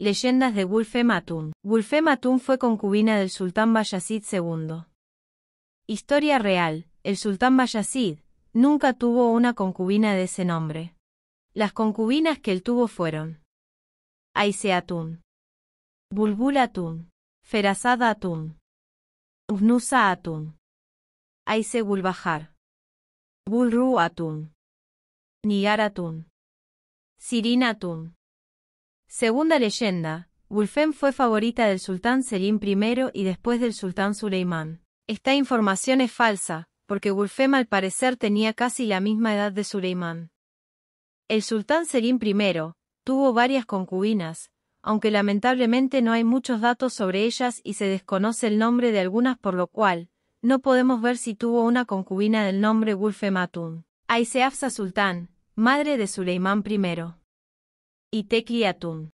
Leyendas de Wulfe Matun. fue concubina del sultán Bayasid II. Historia real. El sultán Bayasid nunca tuvo una concubina de ese nombre. Las concubinas que él tuvo fueron Aise Atun, Bulbul Atun, Ferazada Atun, Uznusa Atun, Aise Gulbajar, Bulru Atun, Nigar Atun, Sirin Atun. Segunda leyenda, Wulfem fue favorita del sultán Selim I y después del sultán Suleimán. Esta información es falsa, porque Wulfem al parecer tenía casi la misma edad de Suleimán. El sultán Selim I tuvo varias concubinas, aunque lamentablemente no hay muchos datos sobre ellas y se desconoce el nombre de algunas por lo cual, no podemos ver si tuvo una concubina del nombre Wulfem Atun. Sultán, madre de Suleimán I. Y Tekli